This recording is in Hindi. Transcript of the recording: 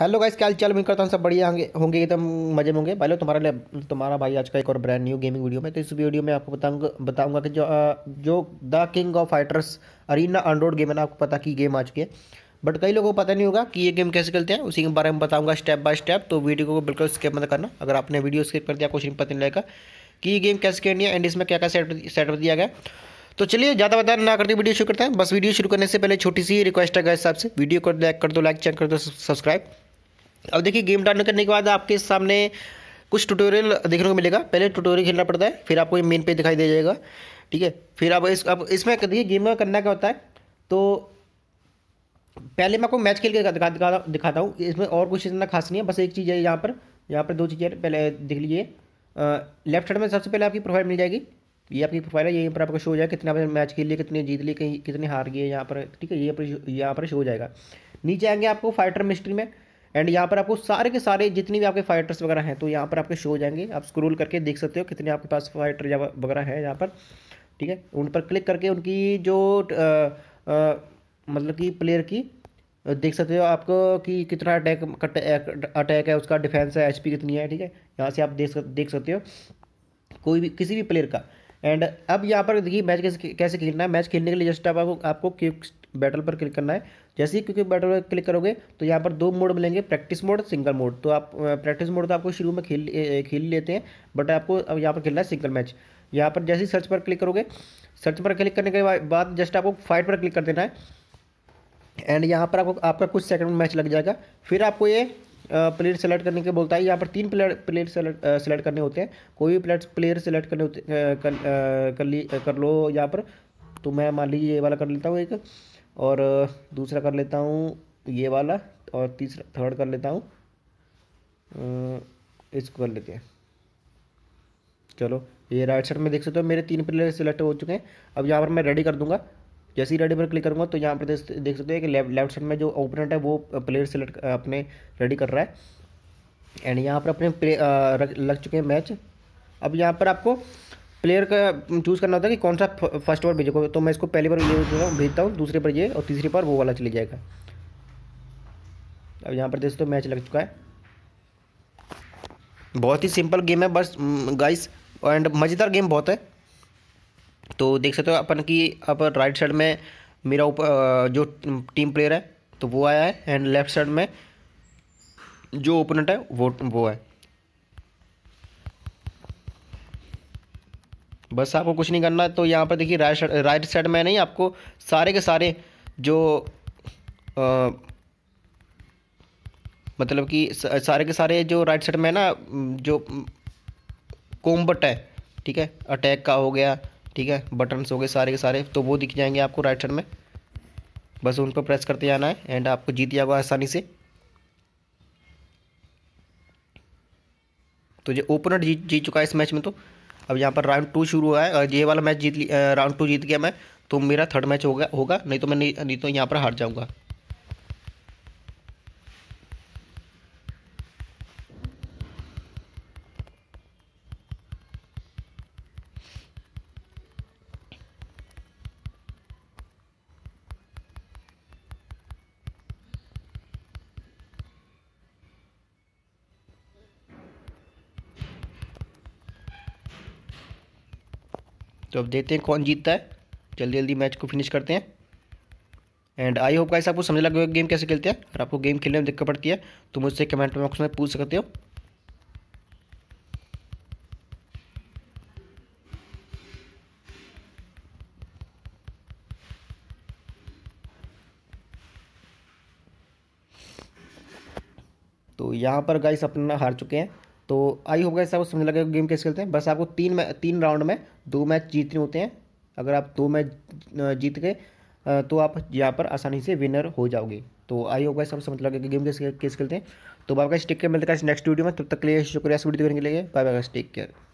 हेलो गाइस क्या चल मैं करता हूँ सब बढ़िया होंगे होंगे एकदम मजे होंगे पहले तुम्हारे लिए तुम्हारा भाई आज का एक और ब्रांड न्यू गेमिंग वीडियो में तो इस वीडियो में आपको बताऊंगा बताऊंगा कि जो जो the king of fighters arena android game है ना आपको पता कि गेम आ चुकी है बट कई लोगों को पता नहीं होगा कि ये गेम कैसे खेलते हैं उसी के बारे में बताऊँगा स्टेप बाय स्टेप तो वीडियो को बिल्कुल स्किप मत करना अगर आपने वीडियो स्किप कर दिया कुछ नहीं पता नहीं लगेगा कि ये गेम कैसे खेलनी है एंड इसमें क्या क्या सेटअप दिया गया तो चलिए ज़्यादा बता ना करते वीडियो शुरू करते हैं बस वीडियो शुरू करने से पहले छोटी सी रिक्वेस्ट है गैस आपसे वीडियो को लाइक कर दो लाइक चेक कर दो सब्सक्राइब अब देखिए गेम डाउनलोड करने के बाद आपके सामने कुछ ट्यूटोरियल देखने को मिलेगा पहले ट्यूटोरियल खेलना पड़ता है फिर आपको ये मेन पेज दिखाई दे जाएगा ठीक है फिर आप इस अब इसमें देखिए गेम में करना क्या होता है तो पहले मैं आपको मैच खेल के दिखा दिखा दिखाता हूँ इसमें और कुछ इतना खास नहीं है बस एक चीज़ है यहाँ पर यहाँ पर दो चीज़ें पहले दिख लीजिए लेफ्ट साइड में सबसे पहले आपकी प्रोफाइल मिल जाएगी ये आपकी प्रोफाइल है यहीं पर आपको शो हो जाएगा कितना मैच खेल लिए कितने जीत लिए कहीं कितने हार गए यहाँ पर ठीक है ये यहाँ पर शो हो जाएगा नीचे आएंगे आपको फाइटर मिस्ट्री में एंड यहाँ पर आपको सारे के सारे जितनी भी आपके फाइटर्स वगैरह हैं तो यहाँ पर आपके शो हो जाएंगे आप स्क्रोल करके देख सकते हो कितने आपके पास फाइटर वगैरह हैं यहाँ पर ठीक है उन पर क्लिक करके उनकी जो मतलब कि प्लेयर की देख सकते हो आपको कि कितना अटैक अटैक है उसका डिफेंस है एचपी कितनी है ठीक है यहाँ से आप देख देख सकते हो कोई भी किसी भी प्लेयर का एंड अब यहाँ पर देखिए मैच कैसे कैसे खेलना है मैच खेलने के लिए जस्ट आप आपको आपको बैटल पर क्लिक करना है जैसे ही क्योंकि बैटल पर क्लिक करोगे तो यहाँ पर दो मोड मिलेंगे प्रैक्टिस मोड सिंगल मोड तो आप प्रैक्टिस मोड तो आपको शुरू में खेल खेल लेते हैं बट आपको अब यहाँ पर खेलना है सिंगल मैच यहाँ पर जैसे ही सर्च पर क्लिक करोगे सर्च पर क्लिक करने के बाद जस्ट आपको फाइट पर क्लिक कर देना है एंड यहाँ पर आपको आपका कुछ सेकंड मैच लग जाएगा फिर आपको ये प्लेयर सेलेक्ट करने के बोलता है यहाँ पर तीन प्लेयर प्लेयर सेलेक्ट करने होते हैं कोई भी प्लेयर प्लेयर सेलेक्ट करने होते कर कर कर लो यहाँ पर तो मैं मान लीजिए ये वाला कर लेता हूँ एक और दूसरा कर लेता हूँ ये वाला और तीसरा थर्ड कर लेता हूँ इसको कर लेते हैं चलो ये राइट साइड में देख सकते हो तो मेरे तीन प्लेयर सिलेक्ट हो चुके हैं अब यहाँ पर मैं रेडी कर दूंगा जैसे ही रेडी पर क्लिक करूँगा तो यहाँ पर देख सकते हो कि लेफ्ट लेफ्ट साइड में जो ओपनेंट है वो प्लेयर सिलेक्ट अपने रेडी कर रहा है एंड यहाँ पर अपने लग चुके हैं मैच अब यहाँ पर आपको प्लेयर का चूज़ करना होता है कि कौन सा फर्स्ट ओवर भेजेगा तो मैं इसको पहली बार ये भेजता हूँ दूसरे पर ये और तीसरे पर वो वाला चले जाएगा अब यहाँ पर दोस्तों मैच लग चुका है बहुत ही सिंपल गेम है बस गाइस एंड मज़ेदार गेम बहुत है तो देख सकते हो अपन की अपन राइट साइड में मेरा ऊपर जो टीम प्लेयर है तो वो आया है एंड लेफ्ट साइड में जो ओपोनेंट है वो वो है बस आपको कुछ नहीं करना है तो यहाँ पर देखिए राइट राइट साइड में नहीं आपको सारे के सारे जो आ, मतलब कि सारे के सारे जो राइट साइड में ना जो कोम्बट है ठीक है अटैक का हो गया ठीक है बटन्स हो गए सारे के सारे तो वो दिख जाएंगे आपको राइट साइड में बस उन पर प्रेस करते जाना है एंड आपको जीत जाएगा आसानी से तो ये ओपनर जीत जीत चुका है इस मैच में तो अब यहाँ पर राउंड टू शुरू हुआ है और ये वाला मैच जीत राउंड टू जीत गया मैं तो मेरा थर्ड मैच होगा होगा नहीं तो मैं नहीं, नहीं तो यहाँ पर हार जाऊँगा तो अब देखते हैं कौन जीतता है जल्दी जल्दी मैच को फिनिश करते हैं एंड आई होप गाइस आपको समझ लगे गेम कैसे खेलते हैं अगर आपको गेम खेलने में दिक्कत पड़ती है तो मुझसे कमेंट बॉक्स में पूछ सकते हो तो यहाँ पर गाइस अपना हार चुके हैं तो आई होगा गाइस आपको समझ लगे गेम कैसे खेलते हैं बस आपको तीन में तीन राउंड में दो मैच जीतने होते हैं अगर आप दो मैच जीत गए तो आप यहाँ पर आसानी से विनर हो जाओगे तो आई होगा गाइस समझ लगे गेम कैसे कैसे खेलते हैं तो आपका स्टिक के मिलते हैं नेक्स्ट वीडियो में तब तक के लिए शुक्रिया वीडियो देखने के लिए बाय बाय टेक केयर